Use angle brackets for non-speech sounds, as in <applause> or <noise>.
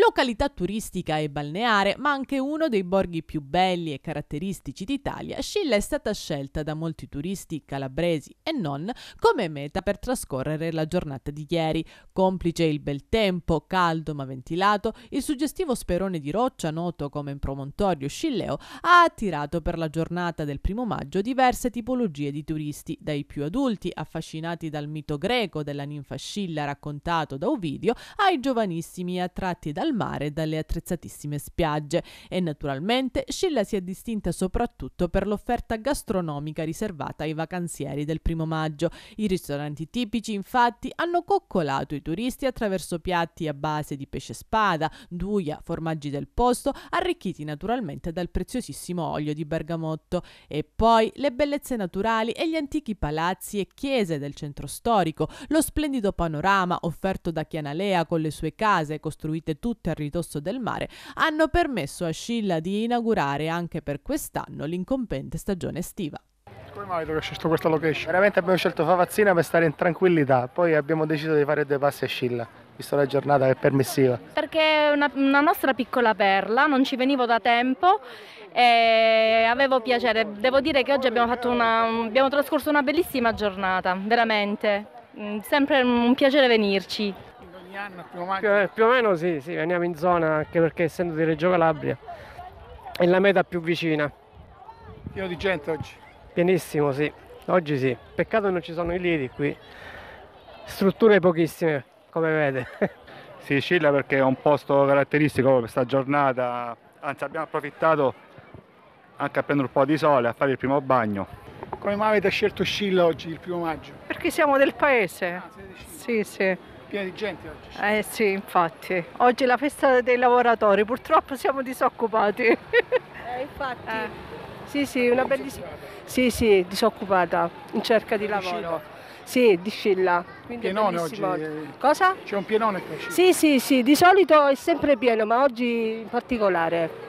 Località turistica e balneare, ma anche uno dei borghi più belli e caratteristici d'Italia, Scilla è stata scelta da molti turisti calabresi e non come meta per trascorrere la giornata di ieri. Complice il bel tempo, caldo ma ventilato, il suggestivo sperone di roccia, noto come promontorio scilleo, ha attirato per la giornata del primo maggio diverse tipologie di turisti, dai più adulti, affascinati dal mito greco della ninfa Scilla raccontato da Ovidio, ai giovanissimi attratti dal al mare dalle attrezzatissime spiagge e naturalmente Scilla si è distinta soprattutto per l'offerta gastronomica riservata ai vacanzieri del primo maggio. I ristoranti tipici infatti hanno coccolato i turisti attraverso piatti a base di pesce spada, duia, formaggi del posto, arricchiti naturalmente dal preziosissimo olio di bergamotto. E poi le bellezze naturali e gli antichi palazzi e chiese del centro storico, lo splendido panorama offerto da Chianalea con le sue case costruite tutte tutte a ridosso del mare, hanno permesso a Scilla di inaugurare anche per quest'anno l'incompente stagione estiva. Come mai tu scelto questa location? Veramente abbiamo scelto Favazzina per stare in tranquillità, poi abbiamo deciso di fare due passi a Scilla visto la giornata che è permissiva. Perché è una, una, nostra piccola perla, non ci venivo da tempo e avevo piacere. Devo dire che oggi abbiamo, una, abbiamo trascorso una bellissima giornata, veramente. Mm, sempre un piacere venirci ogni anno più o meno? Più, più o meno sì, sì, veniamo in zona anche perché essendo di Reggio Calabria è la meta più vicina. Pieno di gente oggi? Pienissimo, sì. Oggi sì. Peccato che non ci sono i lidi qui. Strutture pochissime, come vede. Sicilia <laughs> perché è un posto caratteristico per questa giornata. Anzi, abbiamo approfittato anche a prendere un po' di sole, a fare il primo bagno. Come mai avete scelto Scilla oggi, il primo maggio? Perché siamo del paese. Ah, sì, sì. Piena di gente oggi. Eh sì, infatti. Oggi è la festa dei lavoratori, purtroppo siamo disoccupati. <laughs> Eh, infatti. Eh. Sì, sì, una bellissima... Sì, sì, disoccupata, in cerca di lavoro. Sì, di Scilla. Quindi pienone oggi. Cosa? C'è un pienone qui. Sì, sì, sì, di solito è sempre pieno, ma oggi in particolare.